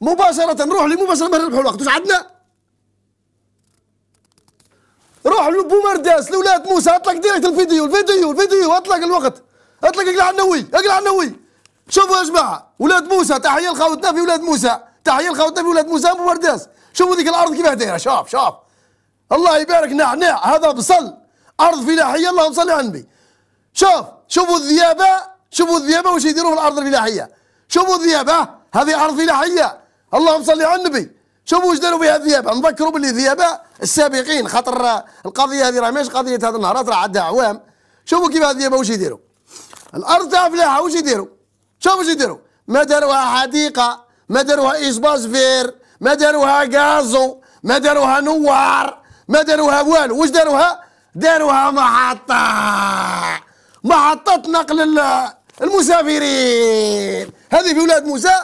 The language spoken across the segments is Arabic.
مباشرة نروح مباشرة ما نربحوا الوقت واش عندنا روح لبومرداس لولاد موسى اطلق ديريكت الفيديو الفيديو الفيديو اطلق الوقت اطلق اقلع النووي اقلع النووي شوفوا يا جماعة ولاد موسى تحية لخاوتنا في ولاد موسى تحية لخاوتنا في ولاد موسى بومرداس شوفوا ذيك الارض كيفاه دايرة شوف شوف الله يبارك نعناع هذا بصل ارض فلاحية اللهم صل على النبي شوف شوفوا الذيابة شوفوا الذيابة واش يديروا في الأرض الفلاحية شوفوا الذيابة هذه أرض فلاحية اللهم صل على النبي شوفوا واش داروا بها الذيابة نذكروا باللي الذيابة السابقين خاطر القضية هذه راه ماشي قضية هذا النهارات راه عندها أعوام شوفوا كيف الذيابة واش يديروا الأرض تاع فلاحة واش يديروا شوفوا واش يديروا ما داروها حديقة ما داروها فير ما داروها غازو ما داروها نوار ما داروها والو واش داروها داروها محطة محطات نقل المسافرين هذه في ولاد موسى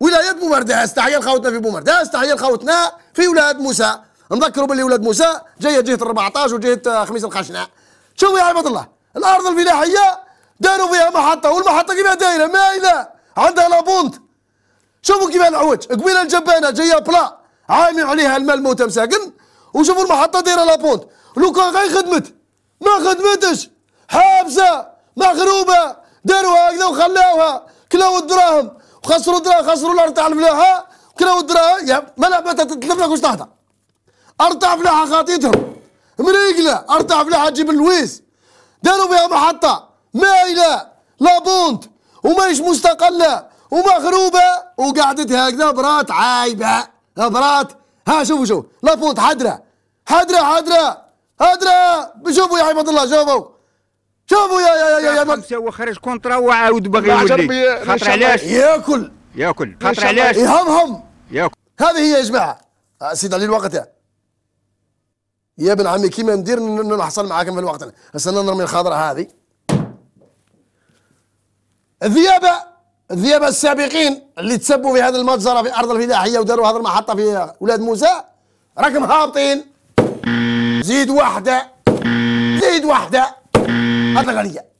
ولايه بومرداس تحيه لخوتنا في بومرداس تحيه لخوتنا في ولاد موسى نذكروا باللي ولاد موسى جايه جهه 14 وجهه خميس الخشنه شوفوا يا عباد الله الارض الفلاحيه داروا فيها محطه والمحطه كيما دايره مايله عندها لابونت شوفوا كيما العوج قبيله الجبانه جايه بلا عايم عليها الماء الموتى مساكن وشوفوا المحطه دايره لابونت لو كان غير خدمت ما خدمتش حابسه مغروبه داروا هكذا وخلاوها كلاو الدراهم وخسروا الدراهم خسروا الارض تاع الفلاحه كلاو الدراهم يا ملعبه تتلف لك واش تهضر ارتع فلاحه خاطيتهم مريقله ارتع فلاحه تجيب اللويس داروا بها محطه مايله لابونت وماهيش مستقله ومغروبه وقعدت هكذا برات عايبه برات ها شوفوا شوفوا لابونت حدره حدره حدره حدره شوفوا يا عباد الله شوفوا شوفوا يا يا يا يا خمسة هو خرج كونترا وعاود باغي يولي خاطر علاش ياكل ياكل خاطر علاش يهمهم ياكل هذه هي يا جماعه آه، سيد علي الوقت يا ابن عمي كيما ندير نحصل معاكم في الوقت هسه نرمي الخضره هذه الذيابه الذيابه السابقين اللي تسبوا في هذه المجزره في ارض الفلاحيه وداروا هذه المحطه في ولاد موسى راكم هابطين زيد واحده زيد واحده हम्म। हाथ लगा लिया